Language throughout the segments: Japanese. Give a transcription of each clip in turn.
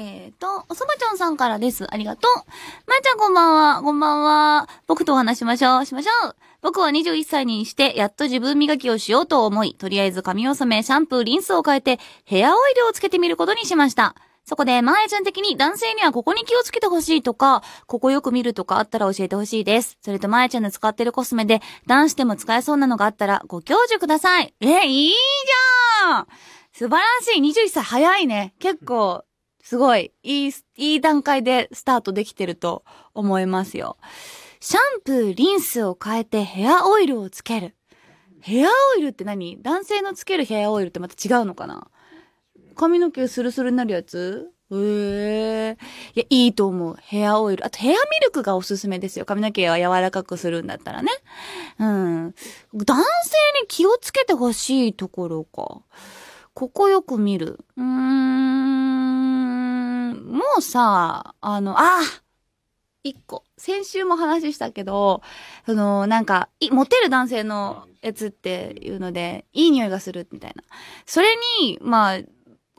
えっ、ー、と、おそばちゃんさんからです。ありがとう。まー、ちゃんこんばんは。こんばんは。僕とお話しましょう。しましょう。僕は21歳にして、やっと自分磨きをしようと思い、とりあえず髪を染め、シャンプー、リンスを変えて、ヘアオイルをつけてみることにしました。そこで、まえちゃん的に男性にはここに気をつけてほしいとか、ここよく見るとかあったら教えてほしいです。それと、まえちゃんの使ってるコスメで、男子でも使えそうなのがあったら、ご教授ください。え、いいじゃん素晴らしい !21 歳早いね。結構、すごい、いい、いい段階でスタートできてると思いますよ。シャンプー、リンスを変えてヘアオイルをつける。ヘアオイルって何男性のつけるヘアオイルってまた違うのかな髪の毛スルスルになるやつへえ。いや、いいと思う。ヘアオイル。あと、ヘアミルクがおすすめですよ。髪の毛は柔らかくするんだったらね。うん。男性に気をつけてほしいところか。ここよく見る。うん。もうさ、あの、ああ一個。先週も話したけど、その、なんか、い、モテる男性のやつっていうので、いい匂いがするみたいな。それに、まあ、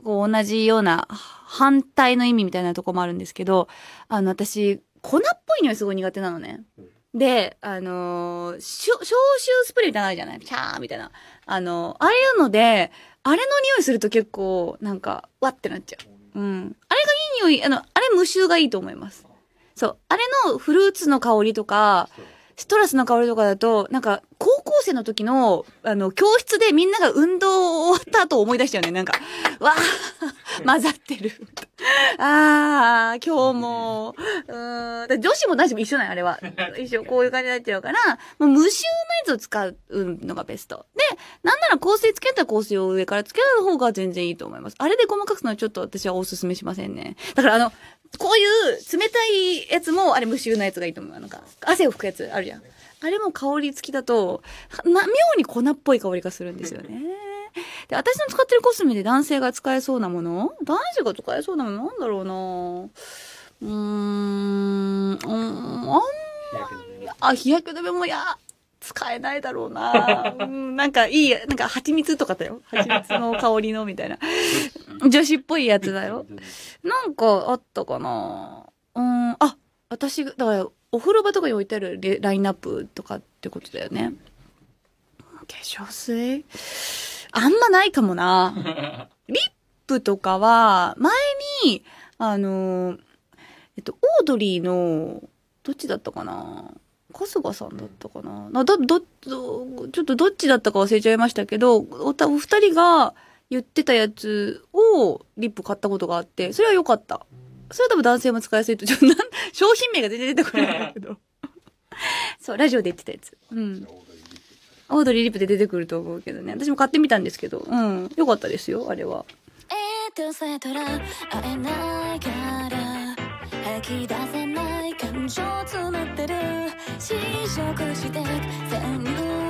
こう同じような反対の意味みたいなとこもあるんですけど、あの、私、粉っぽい匂いすごい苦手なのね。で、あのー、消臭スプレーみたいなのあるじゃないチャーみたいな。あのー、あれいうので、あれの匂いすると結構、なんか、わってなっちゃう。うん。あれが匂い、あの、あれ無臭がいいと思います。そう。あれのフルーツの香りとか、ストラスの香りとかだと、なんか、高校生の時の、あの、教室でみんなが運動終わった後思い出したよね。なんか、わあ混ざってる ああ、今日も、うん、女子も男子も一緒なんあれは。一緒、こういう感じになっちゃうから、もう無臭のやつを使うのがベスト。で、なんなら香水つけたら香水を上からつける方が全然いいと思います。あれで細かかすのはちょっと私はお勧めしませんね。だからあの、こういう冷たいやつも、あれ無臭のやつがいいと思う。なんか、汗を拭くやつあるじゃん。あれも香り付きだと、な、妙に粉っぽい香りがするんですよね。で、私の使ってるコスメで男性が使えそうなもの男性が使えそうなものなんだろうなうーん、うん、あんまり、あ、日焼け止めもや、使えないだろうな うん、なんかいい、なんか蜂蜜とかだよ。蜂蜜の香りのみたいな。女子っぽいやつだよ。なんかあったかなうん、あ、私、だからお風呂場とかに置いてあるラインナップとかってことだよね。化粧水あんまないかもな。リップとかは、前に、あの、えっと、オードリーの、どっちだったかな春日さんだったかななど、ど、ちょっとどっちだったか忘れちゃいましたけど、おたお二人が言ってたやつをリップ買ったことがあって、それは良かった。それは多分男性も使いやすいと、ちょっと商品名が全然出てこないんだけど。そう、ラジオで言ってたやつ。うん。オードリー・リップで出てくると思うけどね。私も買ってみたんですけど、うん。よかったですよ、あれは。吐き出せない感情詰まってる試食して全部